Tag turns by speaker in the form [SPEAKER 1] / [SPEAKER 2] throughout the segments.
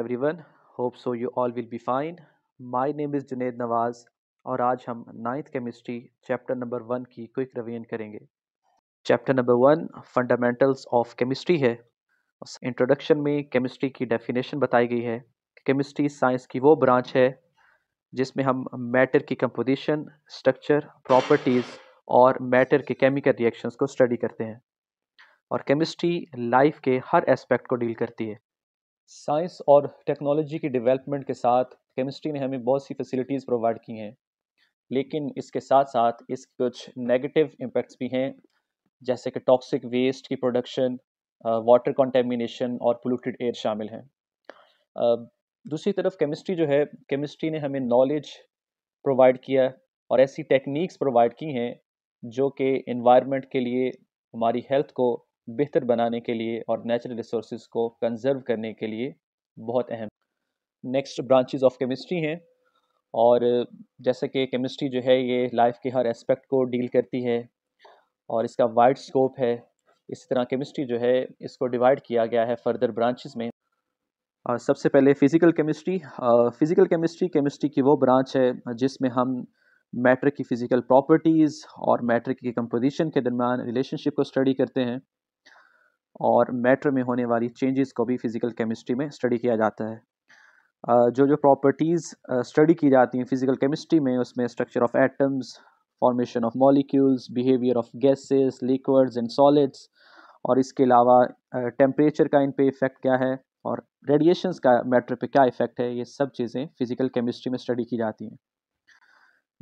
[SPEAKER 1] everyone. Hope so you all will be fine My name is Junaid Nawaz और आज हम ninth chemistry chapter number one की quick revision करेंगे chapter number one fundamentals of chemistry है उस introduction में chemistry की डेफिनेशन बताई गई है केमिस्ट्री साइंस की वो ब्रांच है जिसमें हम मैटर की कंपोजिशन स्ट्रक्चर प्रॉपर्टीज़ और मैटर के केमिकल रिएक्शंस को स्टडी करते हैं और केमिस्ट्री लाइफ के हर एस्पेक्ट को डील करती है साइंस और टेक्नोलॉजी की डेवलपमेंट के साथ केमिस्ट्री ने हमें बहुत सी फैसिलिटीज़ प्रोवाइड की हैं लेकिन इसके साथ साथ इस कुछ नेगेटिव इम्पैक्ट्स भी हैं जैसे कि टॉक्सिक वेस्ट की प्रोडक्शन वाटर कॉन्टेमिनेशन और पोलूटेड एयर शामिल हैं दूसरी तरफ केमिस्ट्री जो है केमिस्ट्री ने हमें नॉलेज प्रोवाइड किया और ऐसी टेक्निक्स प्रोवाइड की हैं जो कि इन्वायरमेंट के लिए हमारी हेल्थ को बेहतर बनाने के लिए और नेचुरल रिसोर्स को कंजर्व करने के लिए बहुत अहम नेक्स्ट ब्रांचेज ऑफ केमिस्ट्री हैं और जैसे कि केमिस्ट्री जो है ये लाइफ के हर एस्पेक्ट को डील करती है और इसका वाइड स्कोप है इसी तरह केमिस्ट्री जो है इसको डिवाइड किया गया है फर्दर ब्रांचेस में और सबसे पहले physical chemistry physical chemistry chemistry की वो ब्रांच है जिसमें हम मैटर की फ़िज़िकल प्रॉपर्टीज़ और मैटर की कंपोजिशन के दरमियान रिलेशनशिप को स्टडी करते हैं और मैटर में होने वाली चेंजेस को भी फिज़िकल केमिस्ट्री में स्टडी किया जाता है जो जो प्रॉपर्टीज़ स्टडी की जाती हैं फिज़िकल केमिस्ट्री में उसमें structure of atoms formation of molecules behaviour of gases liquids and solids और इसके अलावा टेम्परेचर का इन पे इफ़ेक्ट क्या है और रेडिएशंस का मैटर पे क्या इफ़ेक्ट है ये सब चीज़ें फिज़िकल केमिस्ट्री में स्टडी की जाती हैं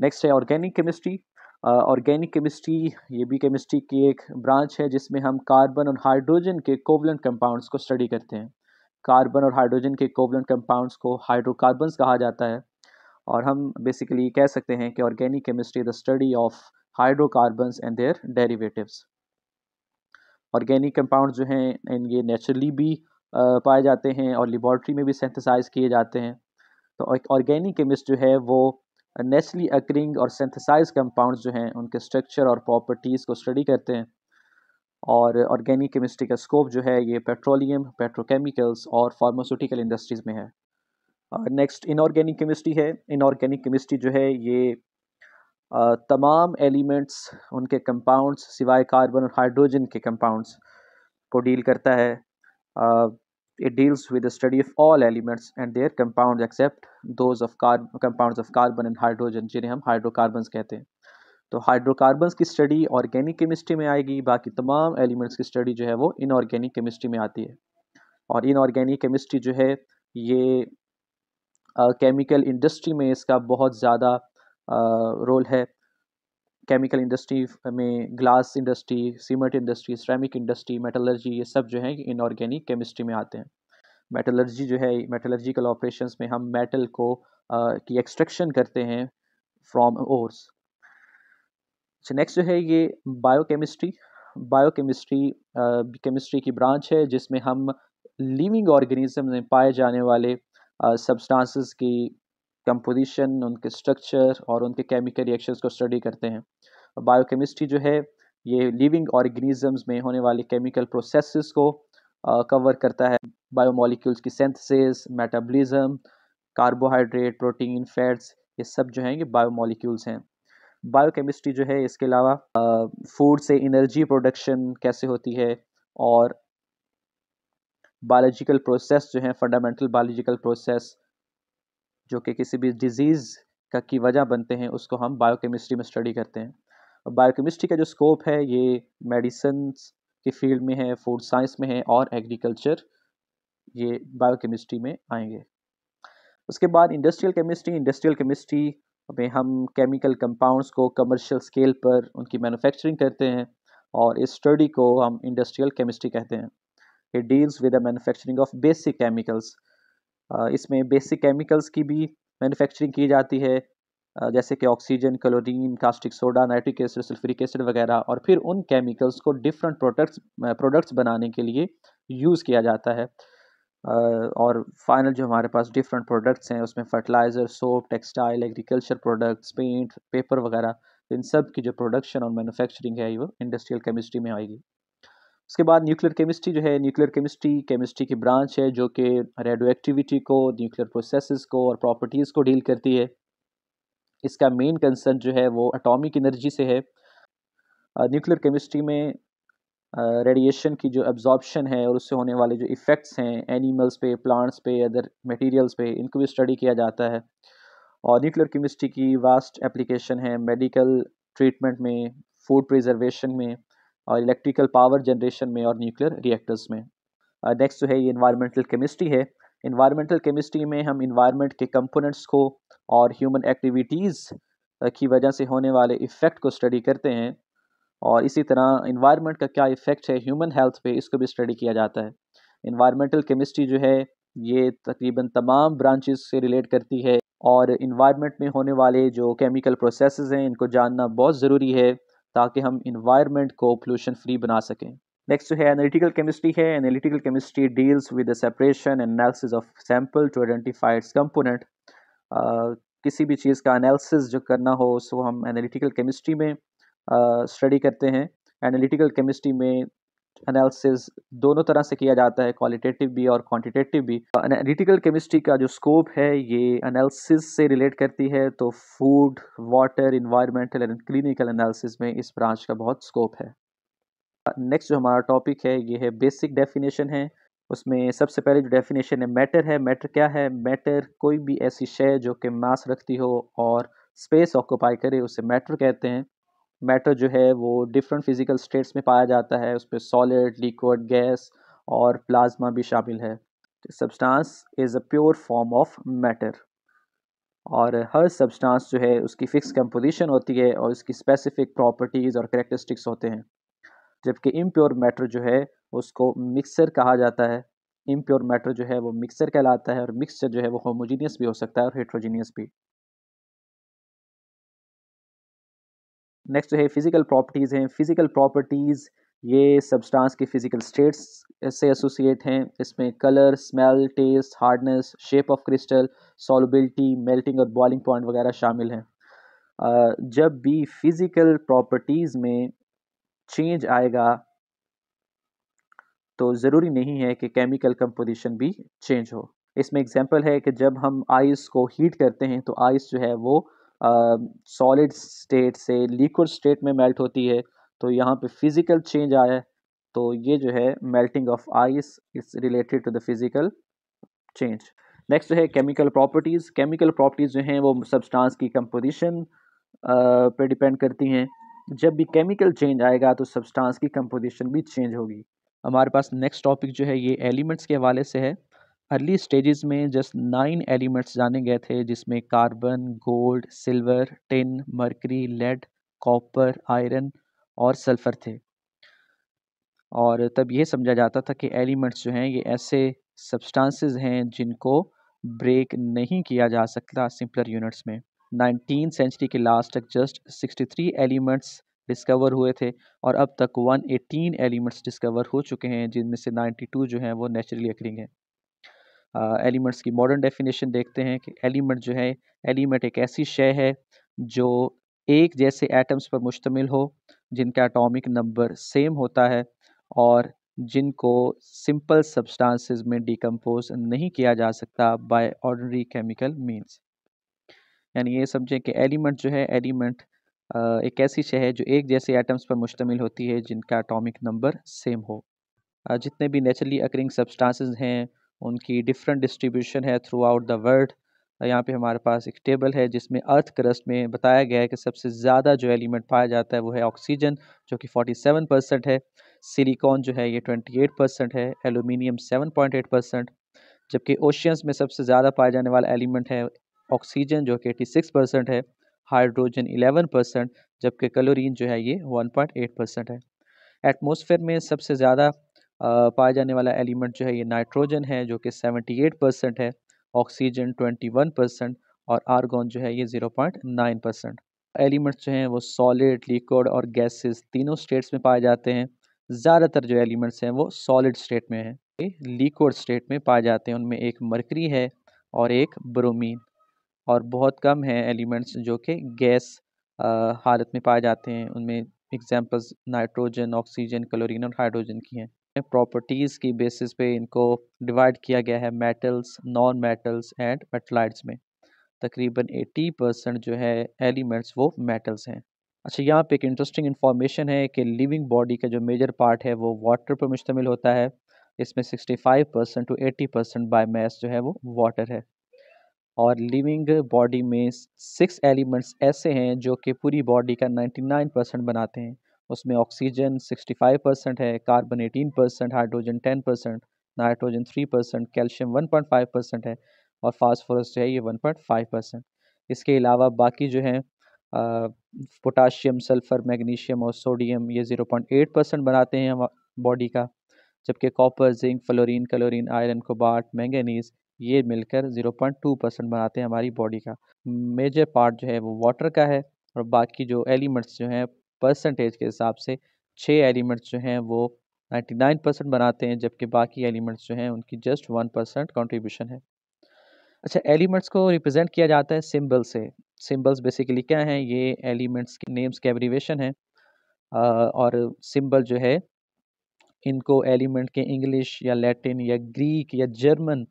[SPEAKER 1] नेक्स्ट है ऑर्गेनिक केमिस्ट्री ऑर्गेनिक केमिस्ट्री ये भी केमिस्ट्री की एक ब्रांच है जिसमें हम कार्बन और हाइड्रोजन के कोवलेंट कंपाउंड्स को स्टडी करते हैं कार्बन और हाइड्रोजन के कोवलेंट कंपाउंड्स को हाइड्रोकार्बन्स कहा जाता है और हम बेसिकली कह सकते हैं कि organic chemistry the study of hydrocarbons and their derivatives organic compound जो हैं इन ये नेचुरली भी पाए जाते हैं और लेबॉर्ट्री में भी सेंथिसाइज किए जाते हैं तो एक ऑर्गेनिक केमिस्ट जो है वो नेचुरली अक्रिंग और सिंथेसाइज कंपाउंड्स जो हैं उनके स्ट्रक्चर और प्रॉपर्टीज़ को स्टडी करते हैं और ऑर्गेनिक केमिस्ट्री का स्कोप जो है ये पेट्रोलियम पेट्रोकेमिकल्स और फार्मास्यूटिकल इंडस्ट्रीज़ में है नेक्स्ट इनऑर्गेनिक केमिस्ट्री है इनऑर्गेनिक केमिस्ट्री जो है ये तमाम एलिमेंट्स उनके कंपाउंड्स सिवाय कार्बन और हाइड्रोजन के कंपाउंड्स को डील करता है It deals with the study of all elements and their compounds except those of carb compounds of carbon and hydrogen jinhe hum hydrocarbons kehte hain to hydrocarbons ki study organic chemistry mein aayegi baaki tamam elements ki study jo hai wo inorganic chemistry mein aati hai aur inorganic chemistry jo hai ye chemical uh, industry में इसका बहुत ज़्यादा role uh, है chemical industry में glass industry cement industry ceramic industry metallurgy ये सब जो है इनऑर्गेनिक केमिस्ट्री में आते हैं मेटलर्जी जो है मेटलर्जिकल ऑपरेशंस में हम मेटल को आ, की एक्सट्रैक्शन करते हैं फ्रॉम ओर्स नेक्स्ट जो है ये बायोकेमिस्ट्री बायोकेमिस्ट्री केमिस्ट्री की ब्रांच है जिसमें हम लिविंग ऑर्गेनिज्म में पाए जाने वाले सब्सटेंसेस की कंपोजिशन उनके स्ट्रक्चर और उनके केमिकल रिएक्शंस को स्टडी करते हैं बायोकेमिस्ट्री जो है ये लिविंग ऑर्गेनिजम्स में होने वाले केमिकल प्रोसेसेस को कवर करता है बायोमोलिक्यूल्स की synthesis metabolism carbohydrate protein fats ये सब जो हैं ये बायोमोलिक्यूल्स हैं बायोकेमिस्ट्री जो है इसके अलावा फूड से एनर्जी प्रोडक्शन कैसे होती है और बायोलॉजिकल प्रोसेस जो है फंडामेंटल बायोलॉजिकल प्रोसेस जो कि किसी भी डिज़ीज़ का की वजह बनते हैं उसको हम बायोकेमिस्ट्री में स्टडी करते हैं और बायोकेमिस्ट्री का जो स्कोप है ये मेडिसिन की फील्ड में है फूड साइंस में है और एग्रीकल्चर ये बायोकेमिस्ट्री में आएंगे उसके बाद इंडस्ट्रियल केमिस्ट्री इंडस्ट्रियल केमिस्ट्री में हम केमिकल कंपाउंड्स को कमर्शियल स्केल पर उनकी मैन्युफैक्चरिंग करते हैं और इस स्टडी को हम इंडस्ट्रियल केमिस्ट्री कहते हैं it deals with the manufacturing of basic chemicals इसमें बेसिक केमिकल्स की भी मैन्युफैक्चरिंग की जाती है जैसे कि oxygen chlorine caustic soda nitric acid sulphuric acid वगैरह और फिर उन केमिकल्स को डिफरेंट प्रोडक्ट्स प्रोडक्ट्स बनाने के लिए यूज़ किया जाता है और फाइनल जो हमारे पास डिफरेंट प्रोडक्ट्स हैं उसमें fertiliser soap textile agriculture products paint paper वगैरह इन सब की जो प्रोडक्शन और मैन्युफैक्चरिंग है वो इंडस्ट्रियल केमिस्ट्री में आएगी उसके बाद न्यूक्लियर केमिस्ट्री जो है न्यूक्लियर केमिस्ट्री केमिस्ट्री की ब्रांच है जो कि रेडियो एक्टिविटी को न्यूक्लियर प्रोसेसेस को और प्रॉपर्टीज़ को डील करती है इसका मेन कंसर्न जो है वो अटोमिक एनर्जी से है न्यूक्लियर केमिस्ट्री में रेडिएशन की जो एब्जॉर्बशन है और उससे होने वाले जो इफ़ेक्ट्स हैं एनिमल्स पे प्लांट्स पे अदर मटेरियल्स पे इनको भी स्टडी किया जाता है और न्यूक्लियर केमिस्ट्री की वास्ट एप्लीकेशन है मेडिकल ट्रीटमेंट में फूड प्रिजर्वेशन में और इलेक्ट्रिकल पावर जनरेशन में और न्यूक्लियर रिएक्टर्स में नेक्स्ट uh, जो है ये इन्वायरमेंटल केमिस्ट्री है इन्वायरमेंटल केमिस्ट्री में हम इन्वायरमेंट के कंपोनेंट्स को और ह्यूमन एक्टिविटीज़ uh, की वजह से होने वाले इफ़ेक्ट को स्टडी करते हैं और इसी तरह इन्वायरमेंट का क्या इफ़ेक्ट है ह्यूमन हेल्थ पे इसको भी स्टडी किया जाता है इन्वायरमेंटल केमिस्ट्री जो है ये तकरीबन तमाम ब्रांचेस से रिलेट करती है और इन्वायरमेंट में होने वाले जो केमिकल प्रोसेसेस हैं इनको जानना बहुत ज़रूरी है ताकि हम इन्वायरमेंट को पोल्यूशन फ्री बना सकें नेक्स्ट है एनालिटिकल केमिस्ट्री है analytical chemistry deals with the separation analysis of sample to identify its component किसी भी चीज़ का एनालिसिस जो करना हो उसको हम एनालिटिकल केमिस्ट्री में स्टडी uh, करते हैं एनालिटिकल केमिस्ट्री में एनालिसिस दोनों तरह से किया जाता है क्वालिटेटिव भी और क्वांटिटेटिव भी एनालिटिकल केमिस्ट्री का जो स्कोप है ये एनालिसिस से रिलेट करती है तो food water environmental and clinical analysis में इस ब्रांच का बहुत स्कोप है नेक्स्ट जो हमारा टॉपिक है ये है बेसिक डेफिनेशन है उसमें सबसे पहले जो डेफिनेशन है मैटर है मैटर क्या है मैटर कोई भी ऐसी शय जो कि मास रखती हो और स्पेस ऑक्यूपाई करे उसे मैटर कहते हैं मैटर जो है वो डिफरेंट फिज़िकल स्टेट्स में पाया जाता है उस पर सॉलिड लिक्विड गैस और प्लाज्मा भी शामिल है substance is a pure form of matter और हर सब्सटेंस जो है उसकी फ़िक्स कंपोजिशन होती है और उसकी स्पेसिफिक प्रॉपर्टीज़ और करेक्टरिस्टिक्स होते हैं जबकि इम्प्योर मैटर जो है उसको मिक्सर कहा जाता है इम्प्योर मैटर जो है वो मिक्सर कहलाता है और मिक्सचर जो है वो होमोजीनियस भी हो सकता है और हेट्रोजीनियस भी नेक्स्ट है फिजिकल प्रॉपर्टीज़ हैं फिजिकल प्रॉपर्टीज़ ये सब्सटेंस के फिजिकल स्टेट्स eh, से एसोसिएट हैं इसमें colour smell taste hardness shape of crystal solubility melting और बॉइलिंग पॉइंट वगैरह शामिल हैं जब भी फिज़िकल प्रॉपर्टीज़ में चेंज आएगा तो ज़रूरी नहीं है कि केमिकल कंपोजिशन भी चेंज हो इसमें एग्जांपल है कि जब हम आइस को हीट करते हैं तो आइस जो है वो सॉलिड स्टेट से लिक्विड स्टेट में मेल्ट होती है तो यहाँ पे फिज़िकल चेंज आया है तो ये जो है melting of ice is related to the physical change next जो है केमिकल प्रॉपर्टीज़ केमिकल प्रॉपर्टीज़ जो हैं वो सब्सटेंस की कंपोजिशन पे डिपेंड करती हैं जब भी केमिकल चेंज आएगा तो सब्सटेंस की कंपोजिशन भी चेंज होगी हमारे पास नेक्स्ट टॉपिक जो है ये एलिमेंट्स के हवाले से है अर्ली स्टेजेस में जस्ट नाइन एलिमेंट्स जाने गए थे जिसमें carbon gold silver tin mercury lead copper iron और सल्फ़र थे और तब ये समझा जाता था कि एलिमेंट्स जो हैं ये ऐसे सब्सटेंसेस हैं जिनको ब्रेक नहीं किया जा सकता सिंपलर यूनिट्स में नाइनटीन सेंचुरी के लास्ट तक जस्ट थ्री एलिमेंट्स डिस्कवर हुए थे और अब तक 118 एलिमेंट्स डिस्कवर हो चुके हैं जिनमें से 92 जो हैं वो नेचुरली अक्रिंग हैं एलिमेंट्स की मॉडर्न डेफिनेशन देखते हैं कि एलिमेंट जो है एलिमेंट एक ऐसी शय है जो एक जैसे एटम्स पर मुश्तमिल हो जिनका एटॉमिक नंबर सेम होता है और जिनको सिंपल सब्सटेंसेस में डिकम्पोज नहीं किया जा सकता बाय ऑर्डनरी केमिकल मीन्स यानी ये समझें कि एलिमेंट जो है एलिमेंट एक ऐसी शय है जो एक जैसे एटम्स पर मुश्तमिल होती है जिनका एटॉमिक नंबर सेम हो जितने भी नेचुरली अकरिंग सब्सटेंसेस हैं उनकी डिफरेंट डिस्ट्रीब्यूशन है थ्रू आउट द वर्ल्ड यहाँ पे हमारे पास एक टेबल है जिसमें अर्थ क्रस्ट में बताया गया है कि सबसे ज़्यादा जो एलिमेंट पाया जाता है वो है ऑक्सीजन जो कि 47 परसेंट है सिलिकॉन जो है ये 28 परसेंट है एलुमिनियम 7.8 परसेंट जबकि ओशियंस में सबसे ज़्यादा पाया जाने वाला एलिमेंट है ऑक्सीजन जो कि एटी परसेंट है हाइड्रोजन एलेवन परसेंट जबकि क्लोरिन जो है ये वन परसेंट है एटमोसफेयर में सबसे ज़्यादा पाया जाने वाला एलिमेंट जो है ये नाइट्रोजन है जो कि 78 परसेंट है ऑक्सीजन 21 परसेंट और आर्गन जो है ये 0.9 परसेंट एलिमेंट्स जो हैं वो सॉलिड लिक्विड और गैसेस तीनों स्टेट्स में पाए जाते हैं ज़्यादातर जो एलिमेंट्स हैं वो सॉलिड स्टेट में हैं लिक्विड स्टेट में पाए जाते हैं उनमें एक मरकरी है और एक ब्रोमीन और बहुत कम है एलिमेंट्स जो कि गैस हालत में पाए जाते हैं उनमें एग्जाम्पल्स नाइट्रोजन ऑक्सीजन क्लोरीन और हाइड्रोजन की हैं प्रॉपर्टीज़ की बेसिस पे इनको डिवाइड किया गया है metals non metals and metalloids में तकरीबन 80 परसेंट जो है एलिमेंट्स वो मेटल्स हैं अच्छा यहाँ पे एक इंटरेस्टिंग इन्फॉर्मेशन है कि लिविंग बॉडी का जो मेजर पार्ट है वो वाटर पर मुश्तमिल होता है इसमें 65 percent to 80 percent by mass जो है वो वाटर है और लिविंग बॉडी में सिक्स एलिमेंट्स ऐसे हैं जो कि पूरी बॉडी का नाइन्टी परसेंट बनाते हैं उसमें ऑक्सीजन 65 परसेंट है carbon 18 percent hydrogen 10 percent nitrogen 3 percent calcium 1.5 percent है और फास्फोरस जो है ये 1.5 परसेंट इसके अलावा बाकी जो है पोटाशियम सल्फ़र मैग्नीशियम और सोडियम ये 0.8 परसेंट बनाते हैं बॉडी का जबकि copper zinc fluorine chlorine iron cobalt manganese ये मिलकर 0.2 परसेंट बनाते हैं हमारी बॉडी का मेजर पार्ट जो है वो वाटर का है और बाकी जो एलिमेंट्स जो हैं परसेंटेज के हिसाब से छः एलिमेंट्स जो हैं वो नाइन्टी नाइन परसेंट बनाते हैं जबकि बाकी एलिमेंट्स जो हैं उनकी जस्ट वन परसेंट कॉन्ट्रीब्यूशन है अच्छा एलिमेंट्स को रिप्रेजेंट किया जाता है सिम्बल से सिम्बल्स बेसिकली क्या हैं ये एलिमेंट्स के नेम्स के एब्रीवेशन है और सिम्बल जो है इनको एलिमेंट के इंग्लिश या लैटिन या ग्रीक या जर्मन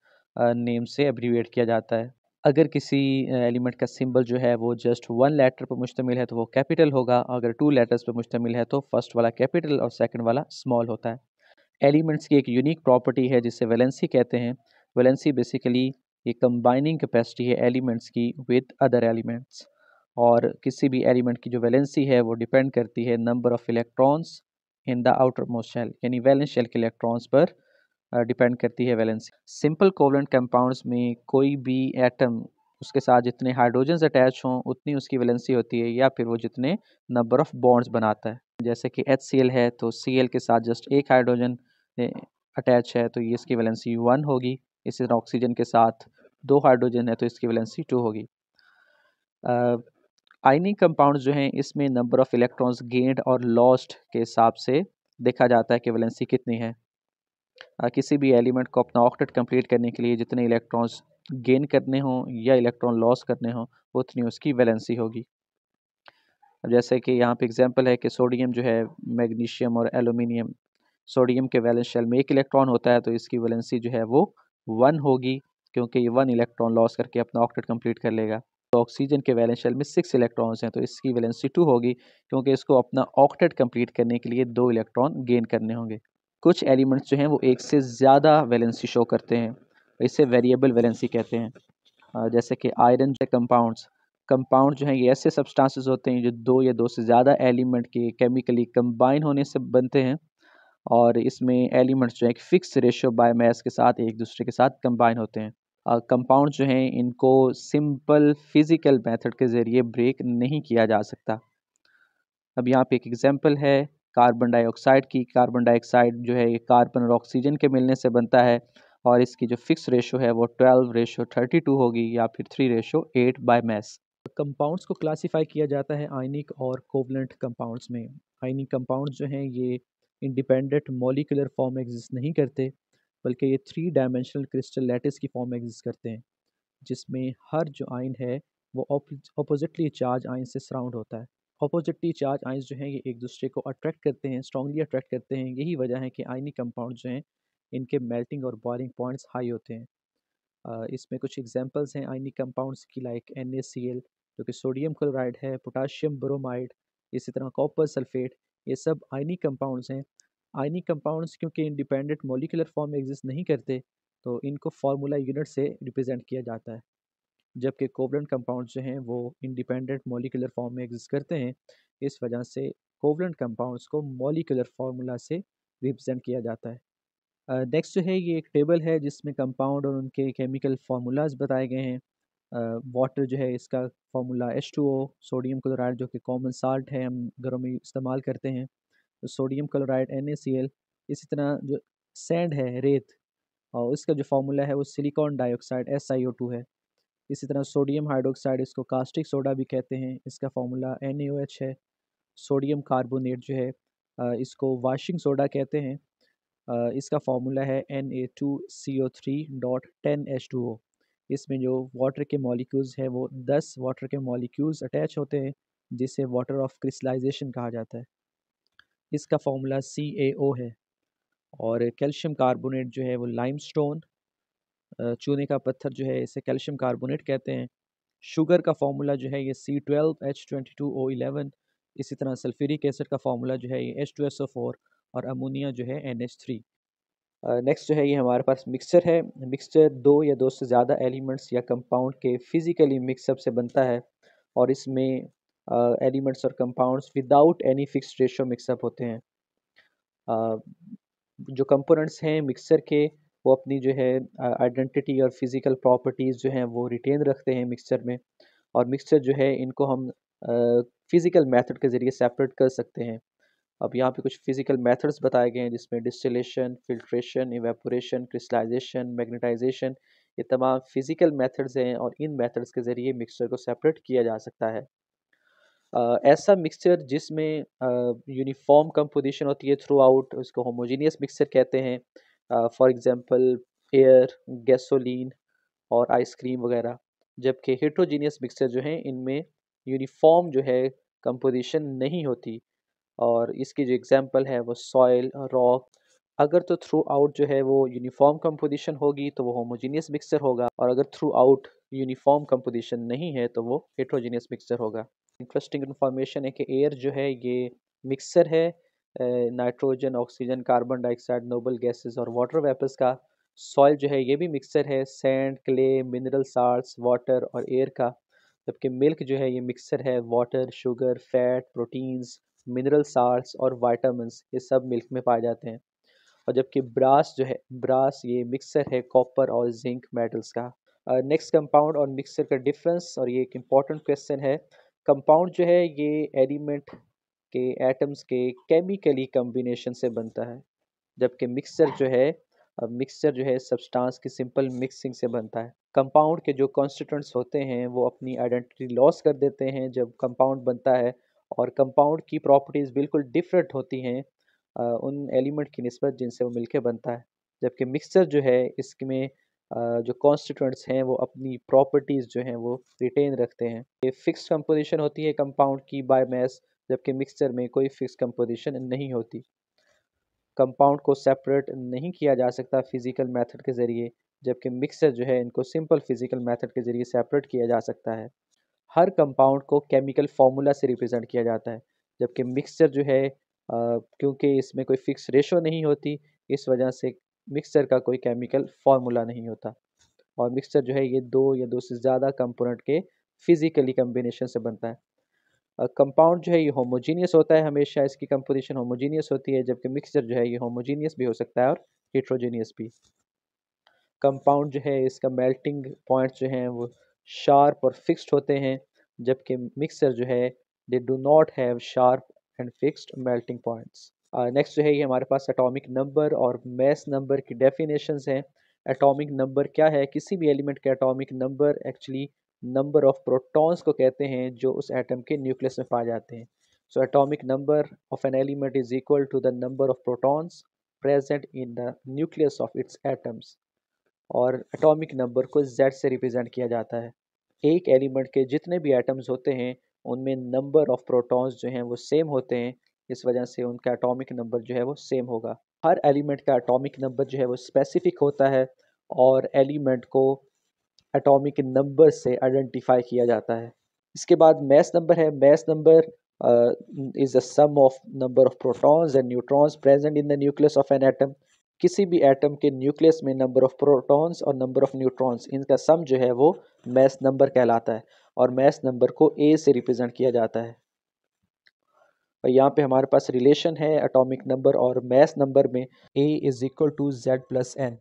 [SPEAKER 1] नेम से एब्रीवेट किया जाता है अगर किसी एलिमेंट का सिंबल जो है वो जस्ट वन लेटर पर मुश्तमिल है तो वो कैपिटल होगा अगर टू लेटर्स पर मुश्तमिल है तो फर्स्ट वाला कैपिटल और सेकंड वाला स्मॉल होता है एलिमेंट्स की एक यूनिक प्रॉपर्टी है जिसे वेलेंसी कहते हैं वेलेंसी बेसिकली ये कंबाइनिंग कैपेसिटी है एलिमेंट्स की विद अदर एलिमेंट्स और किसी भी एलिमेंट की जो वैलेंसी है वो डिपेंड करती है number of electrons in the outermost shell यानी वैलेंस शेल के इलेक्ट्रॉन्स पर डिपेंड करती है वैलेंसी सिंपल कोवलेंट कंपाउंड्स में कोई भी एटम उसके साथ जितने हाइड्रोजन अटैच हों उतनी उसकी वैलेंसी होती है या फिर वो जितने नंबर ऑफ बॉन्ड्स बनाता है जैसे कि एच है तो सी के साथ जस्ट एक हाइड्रोजन अटैच है तो ये इसकी वैलेंसी वन होगी इसी तरह ऑक्सीजन के साथ दो हाइड्रोजन है तो इसकी वैलेंसी टू होगी आइनी कंपाउंड जो हैं इसमें नंबर ऑफ़ इलेक्ट्रॉन्स गेंड और लॉस्ट के हिसाब से देखा जाता है कि वैलेंसी कितनी है किसी भी एलिमेंट को अपना ऑक्टेट कंप्लीट करने के लिए जितने इलेक्ट्रॉन्स गेन करने हों या इलेक्ट्रॉन लॉस करने हों उतनी उसकी वैलेंसी होगी जैसे कि यहाँ पे एग्जांपल है कि सोडियम जो है मैग्नीशियम और एलुमिनियम सोडियम के वैलेंस शेल में एक इलेक्ट्रॉन होता है तो इसकी वैलेंसी जो है वो वन होगी क्योंकि ये वन इलेक्ट्रॉन लॉस करके अपना ऑक्टेट कंप्लीट कर लेगा तो ऑक्सीजन के वैलेंस शेल में सिक्स इलेक्ट्रॉन्स हैं तो इसकी वैलेंसी टू होगी क्योंकि इसको अपना ऑक्टेट कंप्लीट करने के लिए दो इलेक्ट्रॉन गेन करने होंगे कुछ एलिमेंट्स जो हैं वो एक से ज़्यादा वैलेंसी शो करते हैं इसे वेरिएबल वैलेंसी कहते हैं जैसे कि आयरन जो कंपाउंड्स कंपाउंड जो हैं ये ऐसे सब्सटेंसेस होते हैं जो दो या दो से ज़्यादा एलिमेंट के केमिकली कंबाइन होने से बनते हैं और इसमें एलिमेंट्स जो हैं एक फ़िक्स रेशो बायोमास के साथ एक दूसरे के साथ कंबाइन होते हैं कंपाउंड जो हैं इनको सिंपल फिज़िकल मेथड के ज़रिए ब्रेक नहीं किया जा सकता अब यहाँ पे एक एग्जांपल है कार्बन डाइऑक्साइड की कार्बन डाइऑक्साइड जो है ये कार्बन और ऑक्सीजन के मिलने से बनता है और इसकी जो फिक्स रेशो है वो ट्वेल्व रेशो थर्टी टू होगी या फिर three ratio eight by mass compounds को क्लासीफाई किया जाता है आइनिक और कोवलेंट कंपाउंड्स में आइनिक कंपाउंड जो हैं ये इंडिपेंडेंट मोलिकुलर फॉर्म में एग्जिस्ट नहीं करते बल्कि ये थ्री डायमेंशनल क्रिस्टल लेटिस की फॉर्म में एग्जिस्ट करते हैं जिसमें हर जो आइन है वो ऑपोजिटली चार्ज आइन से सराउंड होता है अपोजिटली चार्ज आइंस जो हैं ये एक दूसरे को अट्रैक्ट करते हैं स्ट्रॉगली अट्रैक्ट करते हैं यही वजह है कि आइनी कंपाउंड जो हैं इनके मेल्टिंग और बॉयलिंग पॉइंट्स हाई होते हैं इसमें कुछ एग्जांपल्स हैं आइनी कंपाउंड्स की लाइक एन जो कि सोडियम क्लोराइड है पोटाशियम ब्रोमाइड इसी तरह कॉपर सल्फेट ये सब आइनी कंपाउंड्स हैं आइनी कंपाउंड्स क्योंकि इंडिपेंडेंट मोलिकुलर फॉर्म में एग्जिस्ट नहीं करते तो इनको फार्मूला यूनिट से रिप्रेजेंट किया जाता है जबकि कोवलेंट कंपाउंड जो हैं वो इंडिपेंडेंट मोलिकुलर फॉर्म में एग्जिस्ट करते हैं इस वजह से कोवलेंट कंपाउंड्स को मोलिकुलर फार्मूला से रिप्रेजेंट किया जाता है नेक्स्ट uh, जो है ये एक टेबल है जिसमें कंपाउंड और उनके केमिकल फार्मूलाज बताए गए हैं वाटर uh, जो है इसका formula H two O sodium chloride जो कि कॉमन साल्ट है हम घरों में इस्तेमाल करते हैं सोडियम क्लोराइड एन इसी तरह जो सैंड है रेत और इसका जो फार्मूला है वो सिलिकॉन डाइऑक्साइड एस है इसी तरह सोडियम हाइड्रोक्साइड इसको कास्टिक सोडा भी कहते हैं इसका फार्मूला एन है सोडियम कार्बोनेट जो है इसको वाशिंग सोडा कहते हैं इसका फार्मूला है N A two C O three dot ten H two O इसमें जो वाटर के मॉलिक्यूल्स हैं वो दस वाटर के मॉलिक्यूल्स अटैच होते हैं जिसे वाटर ऑफ क्रिस्टलाइजेशन कहा जाता है इसका फार्मूला सी ए ओ है और कैल्शियम कार्बोनेट जो है वो लाइम स्टोन चूने का पत्थर जो है इसे कैल्शियम कार्बोनेट कहते हैं शुगर का फार्मूला जो है ये C twelve H twenty two O eleven इसी तरह सल्फ्यूरिक एसिड का फार्मूला जो है ये H two S O four और अमोनिया जो है एन एच थ्री नेक्स्ट जो है ये हमारे पास मिक्सचर है मिक्सचर दो या दो से ज़्यादा एलिमेंट्स या कंपाउंड के फिज़िकली मिक्सअप से बनता है और इसमें एलिमेंट्स और compounds without any fix ratio mix up होते हैं uh, जो कंपोनेंट्स हैं मिक्सर के वो अपनी जो है आइडेंटिटी और फिज़िकल प्रॉपर्टीज़ जो हैं वो रिटेन रखते हैं मिक्सचर में और मिक्सचर जो है इनको हम फ़िज़िकल मेथड के ज़रिए सेपरेट कर सकते हैं अब यहाँ पे कुछ फ़िज़िकल मेथड्स बताए गए हैं जिसमें distillation filtration evaporation crystallisation magnetisation ये तमाम फ़िज़िकल मेथड्स हैं और इन मेथड्स के ज़रिए मिक्सचर को सेपरेट किया जा सकता है uh, ऐसा मिक्सचर जिसमें यूनिफॉर्म कंपोजिशन होती है थ्रू आउट उसको होमोजीनियस मिक्सचर कहते हैं फॉर एग्ज़ाम्पल एयर गैसोलीन और आइसक्रीम वगैरह जबकि हेट्रोजीनियस मिक्सचर जो हैं इनमें यूनिफॉर्म जो है कंपोजिशन नहीं होती और इसकी जो एग्ज़ाम्पल है वो सॉयल रॉक अगर तो थ्रू आउट जो है वो यूनिफॉर्म कंपोजिशन होगी तो वो होमोजीनियस मिक्सचर होगा और अगर थ्रू आउट यूनिफॉर्म कंपोजिशन नहीं है तो वो हेट्रोजीनियस मिक्सचर होगा इंटरेस्टिंग इन्फॉर्मेशन है कि एयर जो है ये मिक्सर है nitrogen oxygen carbon dioxide noble gases और वाटर वेपर्स का सॉइल जो है ये भी मिक्सचर है sand clay mineral salt water और एयर का जबकि मिल्क जो है ये मिक्सचर है water sugar fat proteins mineral salt और वाइटामस ये सब मिल्क में पाए जाते हैं और जबकि ब्रास जो है ब्रास ये मिक्सर है कॉपर और जिंक मेटल्स का नेक्स्ट कंपाउंड और मिक्सर का डिफरेंस और ये एक इम्पॉर्टेंट क्वेश्चन है कंपाउंड जो है ये एलिमेंट के एटम्स के केमिकली कम्बिनेशन से बनता है जबकि मिक्सचर जो है अब मिक्सचर जो है सब्सटेंस की सिंपल मिक्सिंग से बनता है कंपाउंड के जो कॉन्स्टिटेंट्स होते हैं वो अपनी आइडेंटिटी लॉस कर देते हैं जब कंपाउंड बनता है और कंपाउंड की प्रॉपर्टीज़ बिल्कुल डिफरेंट होती हैं उन एलिमेंट की नस्बत जिनसे वो मिलके बनता है जबकि मिक्सचर जो है इसमें जो कॉन्स्टिटेंट्स हैं वो अपनी प्रॉपर्टीज़ जो हैं वो रिटेन रखते हैं ये फिक्स कंपोजिशन होती है कंपाउंड की मैस जबकि मिक्सचर में कोई फिक्स कंपोजिशन नहीं होती कंपाउंड को सेपरेट नहीं किया जा सकता फिज़िकल मेथड के ज़रिए जबकि मिक्सचर जो है इनको सिंपल फिज़िकल मेथड के ज़रिए सेपरेट किया जा सकता है हर कंपाउंड को केमिकल फार्मूला से रिप्रेजेंट किया जाता है जबकि मिक्सचर जो है क्योंकि इसमें कोई फिक्स रेशो नहीं होती इस वजह से मिक्सचर का कोई केमिकल फार्मूला नहीं होता और मिक्सचर जो है ये दो या दो से ज़्यादा कंपोनेंट के फिज़िकली कम्बिनेशन से बनता है कंपाउंड जो है ये होमोजीनियस होता है हमेशा इसकी कंपोजिशन होमोजीनियस होती है जबकि मिक्सचर जो है ये होमोजीनियस भी हो सकता है और हेट्रोजीनियस भी कंपाउंड जो है इसका मेल्टिंग पॉइंट जो हैं वो शार्प और फिक्स्ड होते हैं जबकि मिक्सचर जो है they do not have sharp and fixed melting points next जो है ये हमारे पास एटॉमिक नंबर और मैस नंबर की डेफिनेशंस हैं एटॉमिक नंबर क्या है किसी भी एलिमेंट का atomic number actually number of protons को कहते हैं जो उस एटम के न्यूक्लियस में पाए जाते हैं so atomic number of an element is equal to the number of protons present in the nucleus of its atoms और एटॉमिक नंबर को जेड से रिप्रेजेंट किया जाता है एक एलिमेंट के जितने भी एटम्स होते हैं उनमें नंबर ऑफ प्रोटॉन्स जो हैं वो सेम होते हैं इस वजह से उनका एटॉमिक नंबर जो है वो सेम होगा हर एलिमेंट का एटॉमिक नंबर जो है वो स्पेसिफिक होता है और एलिमेंट को एटॉमिक नंबर से आइडेंटिफाई किया जाता है इसके बाद मैस नंबर है mass number is the sum of number of protons and neutrons present in the nucleus of an atom किसी भी एटम के न्यूक्लियस में नंबर ऑफ प्रोटॉन्स और नंबर ऑफ न्यूट्रॉन्स इनका सम जो है वो मैस नंबर कहलाता है और मैस नंबर को ए से रिप्रेजेंट किया जाता है और यहाँ पे हमारे पास रिलेशन है एटॉमिक नंबर और मैस नंबर में A is equal to Z plus N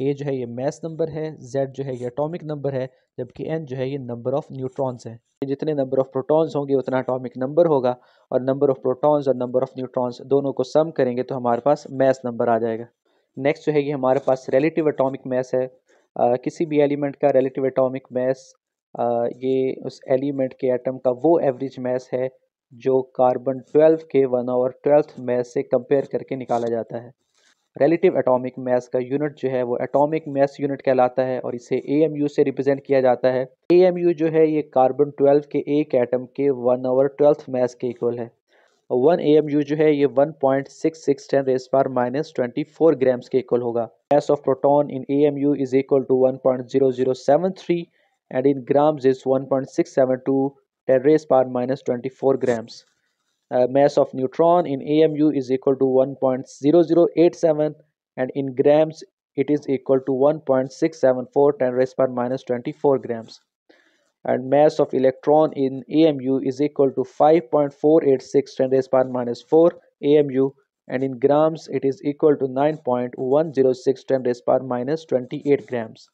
[SPEAKER 1] A जो है ये मैस नंबर है जेड जो है ये अटोमिक नंबर है जबकि एन जो है ये नंबर ऑफ न्यूट्रॉन्स है जितने नंबर ऑफ प्रोटॉन्स होंगे उतना अटोमिक नंबर होगा और नंबर ऑफ प्रोटॉन्स और नंबर ऑफ न्यूट्रॉन्स दोनों को सम करेंगे तो हमारे पास मैस नंबर आ जाएगा नेक्स्ट जो है ये हमारे पास रिलेटिव अटोमिक मैस है आ, किसी भी एलिमेंट का रिलेटिव अटोमिक मैस ये उस एलिमेंट के एटम का वो एवरेज मैस है जो कार्बन ट्वेल्व के वन और ट्वेल्थ मैस से कंपेयर करके निकाला जाता है रिलेटिव एटॉमिक मास का यूनिट जो है वो एटॉमिक मास यूनिट कहलाता है और इसे ए से रिप्रेजेंट किया जाता है ए जो है ये कार्बन ट्वेल्व के एक एटम के वन ओवर ट्वेल्थ मास के इक्वल है और वन ए जो है ये one point six six ten raise power minus twenty four grams के इक्वल होगा mass of proton in A is equal to one point zero zero seven three and in grams is one point six seven two ten raise power minus twenty four grams mass of neutron in amu is equal to 1.0087 and in grams it is equal to 1.674 10 raised power minus 24 grams and mass of electron in amu is equal to 5.486 10 raised power minus 4 amu and in grams it is equal to 9.106 10 raised power minus 28 grams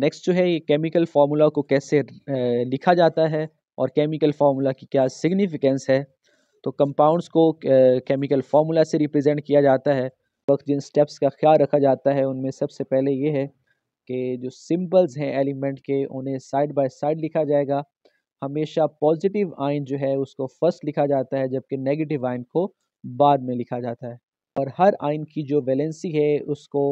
[SPEAKER 1] next जो है ये chemical formula को कैसे लिखा जाता है और chemical formula की क्या सिग्निफिकेंस है तो कंपाउंड्स को केमिकल फार्मूला से रिप्रेजेंट किया जाता है वक्त जिन स्टेप्स का ख्याल रखा जाता है उनमें सबसे पहले ये है कि जो सिंबल्स हैं एलिमेंट के उन्हें साइड बाय साइड लिखा जाएगा हमेशा पॉजिटिव आइन जो है उसको फर्स्ट लिखा जाता है जबकि नेगेटिव आइन को बाद में लिखा जाता है और हर आइन की जो वैलेंसी है उसको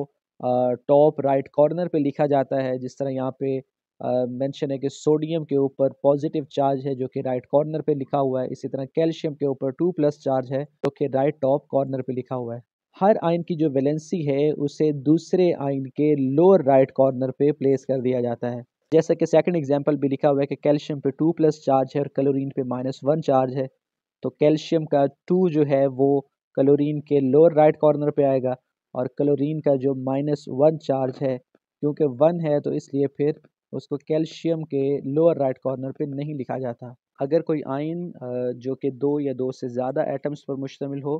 [SPEAKER 1] टॉप राइट कॉर्नर पे लिखा जाता है जिस तरह यहाँ पे मेंशन है कि सोडियम के ऊपर पॉजिटिव चार्ज है जो कि राइट कॉर्नर पे लिखा हुआ है इसी तरह कैल्शियम के ऊपर टू प्लस चार्ज है जो कि राइट टॉप कॉर्नर पे लिखा हुआ है हर आयन की जो वैलेंसी है उसे दूसरे आयन के लोअर राइट कॉर्नर पे प्लेस कर दिया जाता है जैसा कि सेकंड एग्जांपल भी लिखा हुआ है कि कैल्शियम पे टू प्लस चार्ज है और क्लोरीन पे माइनस वन चार्ज है तो कैल्शियम का टू जो है वो क्लोरीन के लोअर राइट कॉर्नर पे आएगा और क्लोरीन का जो माइनस वन चार्ज है क्योंकि वन है तो इसलिए फिर उसको कैल्शियम के लोअर राइट कॉर्नर पे नहीं लिखा जाता अगर कोई आयन जो कि दो या दो से ज़्यादा एटम्स पर मुश्तमिल हो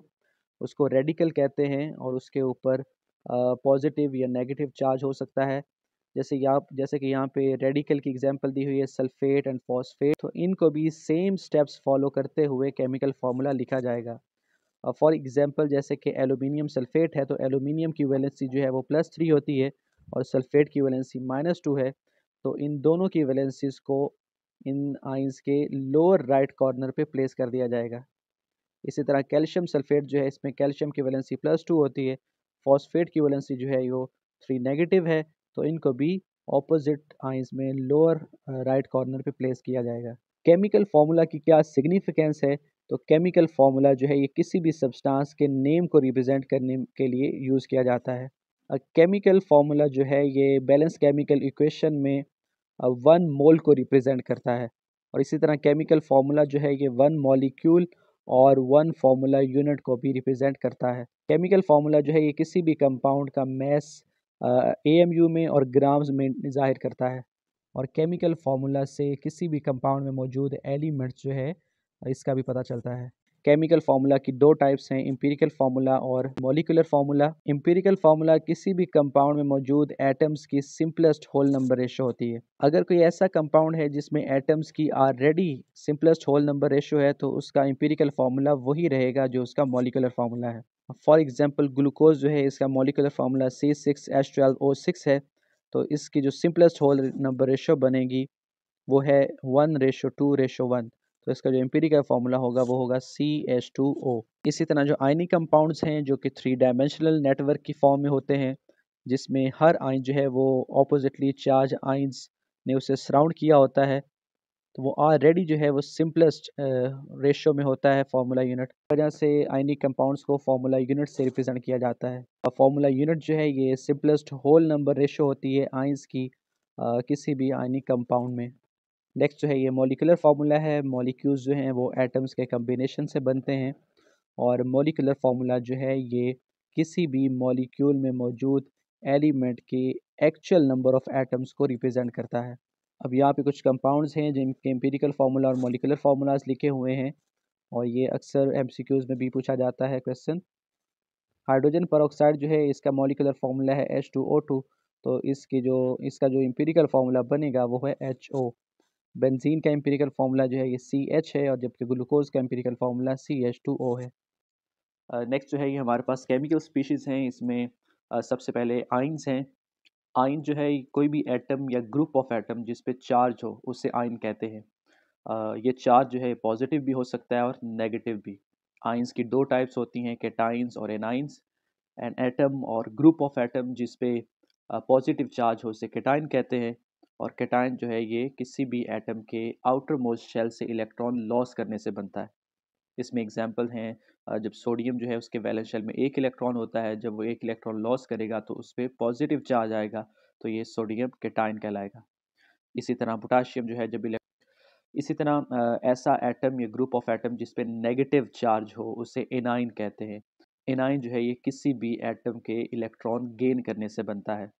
[SPEAKER 1] उसको रेडिकल कहते हैं और उसके ऊपर पॉजिटिव या नेगेटिव चार्ज हो सकता है जैसे यहाँ जैसे कि यहाँ पे रेडिकल की एग्जांपल दी हुई है सल्फेट एंड फॉस्फेट तो इनको भी सेम स्टेप्स फॉलो करते हुए केमिकल फार्मूला लिखा जाएगा फॉर एग्ज़ाम्पल जैसे कि एलुमिनियम सल्फेट है तो एलुमिनियम की वैलेंसी जो है वो प्लस थ्री होती है और सल्फेट की वैलेंसी माइनस टू है तो इन दोनों की वैलेंसीज को इन आइंस के लोअर राइट कॉर्नर पे प्लेस कर दिया जाएगा इसी तरह कैल्शियम सल्फेट जो है इसमें कैल्शियम की वैलेंसी प्लस टू होती है फॉस्फेट की वैलेंसी जो है वो थ्री नेगेटिव है तो इनको भी ऑपोजिट आइंस में लोअर राइट कॉर्नर पे प्लेस किया जाएगा केमिकल फार्मूला की क्या सिग्निफिकेंस है तो केमिकल फार्मूला जो है ये किसी भी सब्सटेंस के नेम को रिप्रेजेंट करने के लिए यूज़ किया जाता है केमिकल फार्मूला जो है ये बैलेंस केमिकल इक्वेशन में वन मोल को रिप्रेजेंट करता है और इसी तरह केमिकल फार्मूला जो है ये वन मॉलिक्यूल और वन फार्मूला यूनिट को भी रिप्रेजेंट करता है केमिकल फार्मूला जो है ये किसी भी कंपाउंड का मैस ए एम यू में और ग्राम्स में जाहिर करता है और केमिकल फार्मूला से किसी भी कंपाउंड में मौजूद एलिमेंट्स जो है इसका भी पता चलता है केमिकल फार्मूला की दो टाइप्स हैं इम्पीरिकल फार्मूला और मोलिकुलर फार्मूला इम्पीरिकल फार्मूला किसी भी कंपाउंड में मौजूद एटम्स की सिंपलेस्ट होल नंबर रेशो होती है अगर कोई ऐसा कंपाउंड है जिसमें एटम्स की already simplest whole number ratio है तो उसका इम्पीरिकल फार्मूला वही रहेगा जो उसका मोलिकुलर फार्मूला है फॉर एग्जाम्पल ग्लूकोज जो है इसका molecular formula C six H twelve O six है तो इसकी जो सिंपलेस्ट होल नंबर रेशो बनेगी वो है one ratio two ratio one तो इसका जो एम्पीरिक का फॉर्मूला होगा वो होगा सी एच टू ओ इसी तरह जो आयनी कंपाउंड्स हैं जो कि थ्री डायमेंशनल नेटवर्क की फॉर्म में होते हैं जिसमें हर आइन जो है वो ऑपोजिटली चार्ज आइंस ने उसे सराउंड किया होता है तो वो ऑलरेडी जो है वो सिंपलेस्ट रेशियो में होता है फार्मूला यूनिट वजह से आइनी कंपाउंड्स को फार्मूला यूनिट से रिप्रेजेंट किया जाता है और फार्मूला यूनिट जो है ये सिंपलेस्ट होल नंबर रेशियो होती है आइंस की आ, किसी भी आइनी कंपाउंड में नेक्स्ट जो है ये मोलिकुलर फार्मूला है मोलिक्यूल्स जो हैं वो एटम्स के कम्बिनेशन से बनते हैं और मोलिकुलर फार्मूला जो है ये किसी भी मोलिक्यूल में मौजूद एलिमेंट के एक्चुअल नंबर ऑफ़ एटम्स को रिप्रेजेंट करता है अब यहाँ पे कुछ कंपाउंड्स हैं जिनके एम्पेरिकल फार्मूला और मोलिकुलर फार्मूलाज लिखे हुए हैं और ये अक्सर एम में भी पूछा जाता है क्वेश्चन हाइड्रोजन पर जो है इसका मोलिकुलर फार्मूला है एच टू ओ टू तो इसकी जो इसका जो एम्पेरिकल फार्मूला बनेगा वो है एच ओ बेंजीन का एम्पेरिकल फार्मूला जो है ये सी एच है और जबकि ग्लूकोज का empirical formula C H two O है नेक्स्ट जो है ये हमारे पास केमिकल स्पीशीज़ हैं इसमें uh, सबसे पहले आइन्स हैं आइन जो है कोई भी एटम या ग्रुप ऑफ एटम जिस पे चार्ज हो उसे आइन कहते हैं uh, ये चार्ज जो है पॉजिटिव भी हो सकता है और नेगेटिव भी आइन्स की दो टाइप्स होती हैं केटाइंस और एनाइन्स एन एटम और ग्रुप ऑफ एटम जिस पे पॉजिटिव चार्ज हो उसे केटाइन कहते हैं और कैटाइन जो है ये किसी भी एटम के आउटर मोस्ट शेल से इलेक्ट्रॉन लॉस करने से बनता है इसमें एग्जाम्पल हैं जब सोडियम जो है उसके वैलेंस शेल में एक इलेक्ट्रॉन होता है जब वो एक इलेक्ट्रॉन लॉस करेगा तो उस पर पॉजिटिव चार्ज आएगा तो ये सोडियम कैटायन कहलाएगा इसी तरह पोटाशियम जो है जब इसी तरह ऐसा एटम या ग्रुप ऑफ एटम जिस पे नेगेटिव चार्ज हो उसे एनाइन कहते हैं एनाइन जो है ये किसी भी एटम के इलेक्ट्रॉन गेन करने से बनता है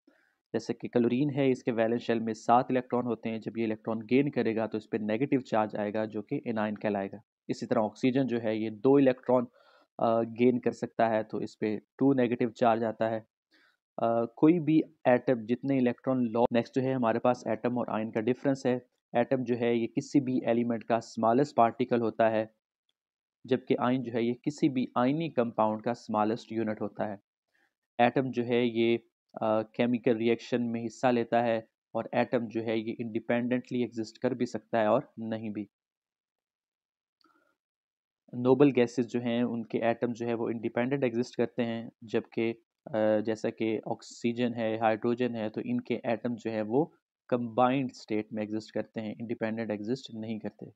[SPEAKER 1] जैसे कि क्लोरीन है इसके वैलेंस शेल में सात इलेक्ट्रॉन होते हैं जब ये इलेक्ट्रॉन गेन करेगा तो इस पर नेगेटिव चार्ज आएगा जो कि एनाइन कहलाएगा इसी तरह ऑक्सीजन जो है ये दो इलेक्ट्रॉन गेन कर सकता है तो इस पर टू नेगेटिव चार्ज आता है आ, कोई भी एटम जितने इलेक्ट्रॉन लॉ नेक्स्ट जो है हमारे पास एटम और आयन का डिफरेंस है एटम जो है ये किसी भी एलिमेंट का स्मॉलेस्ट पार्टिकल होता है जबकि आयन जो है ये किसी भी आयनी कंपाउंड का स्मॉलेस्ट यूनिट होता है एटम जो है ये केमिकल रिएक्शन में हिस्सा लेता है और एटम जो है ये इंडिपेंडेंटली एग्जिस्ट कर भी सकता है और नहीं भी नोबल गैसेस जो हैं उनके एटम जो है वो इंडिपेंडेंट एग्जिस्ट करते हैं जबकि जैसा कि ऑक्सीजन है हाइड्रोजन है तो इनके एटम जो है वो कंबाइंड स्टेट में एग्जिस्ट करते हैं इंडिपेंडेंट एग्जिस्ट नहीं करते